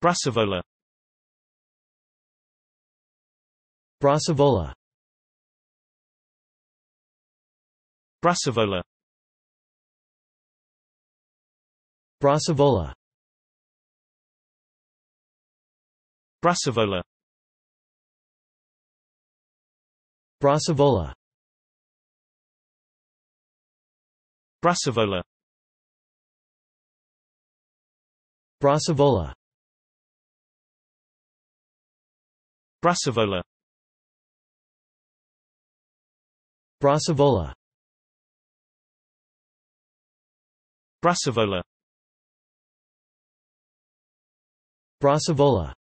Brassavola Brassavola Brassavola Brassavola Brassavola Brassavola Brassavola Brassavola Brassavola Brassavola Brassavola Brassavola